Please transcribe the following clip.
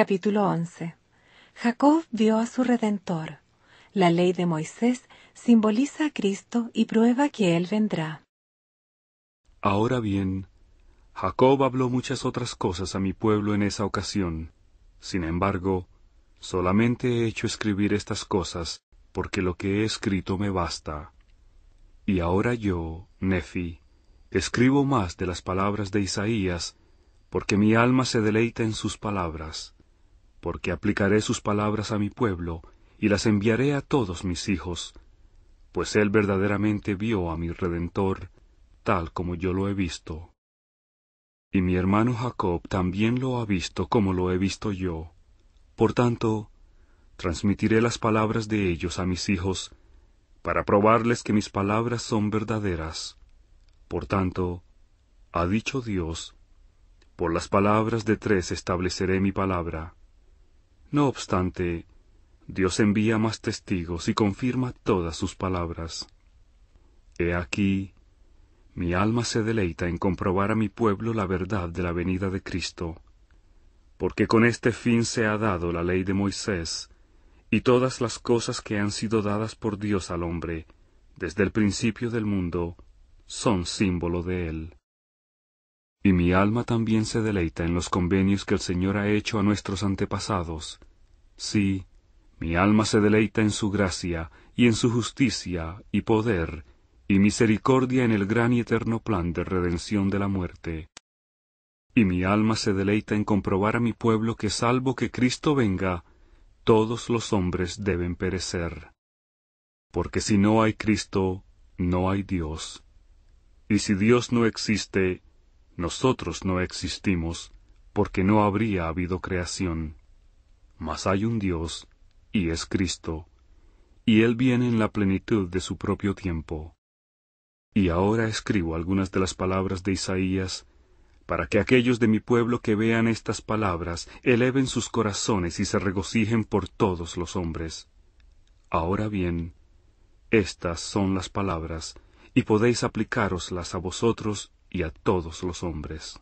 Capítulo 11. Jacob vio a su Redentor. La ley de Moisés simboliza a Cristo y prueba que Él vendrá. Ahora bien, Jacob habló muchas otras cosas a mi pueblo en esa ocasión. Sin embargo, solamente he hecho escribir estas cosas, porque lo que he escrito me basta. Y ahora yo, Nefi, escribo más de las palabras de Isaías, porque mi alma se deleita en sus palabras porque aplicaré sus palabras a mi pueblo, y las enviaré a todos mis hijos, pues él verdaderamente vio a mi Redentor, tal como yo lo he visto. Y mi hermano Jacob también lo ha visto como lo he visto yo. Por tanto, transmitiré las palabras de ellos a mis hijos, para probarles que mis palabras son verdaderas. Por tanto, ha dicho Dios, por las palabras de tres estableceré mi palabra no obstante, Dios envía más testigos y confirma todas sus palabras. He aquí, mi alma se deleita en comprobar a mi pueblo la verdad de la venida de Cristo, porque con este fin se ha dado la ley de Moisés, y todas las cosas que han sido dadas por Dios al hombre, desde el principio del mundo, son símbolo de él. Y mi alma también se deleita en los convenios que el Señor ha hecho a nuestros antepasados. Sí, mi alma se deleita en su gracia, y en su justicia, y poder, y misericordia en el gran y eterno plan de redención de la muerte. Y mi alma se deleita en comprobar a mi pueblo que salvo que Cristo venga, todos los hombres deben perecer. Porque si no hay Cristo, no hay Dios. Y si Dios no existe, nosotros no existimos, porque no habría habido creación. Mas hay un Dios, y es Cristo, y Él viene en la plenitud de su propio tiempo. Y ahora escribo algunas de las palabras de Isaías, para que aquellos de mi pueblo que vean estas palabras eleven sus corazones y se regocijen por todos los hombres. Ahora bien, estas son las palabras, y podéis aplicároslas a vosotros y a todos los hombres.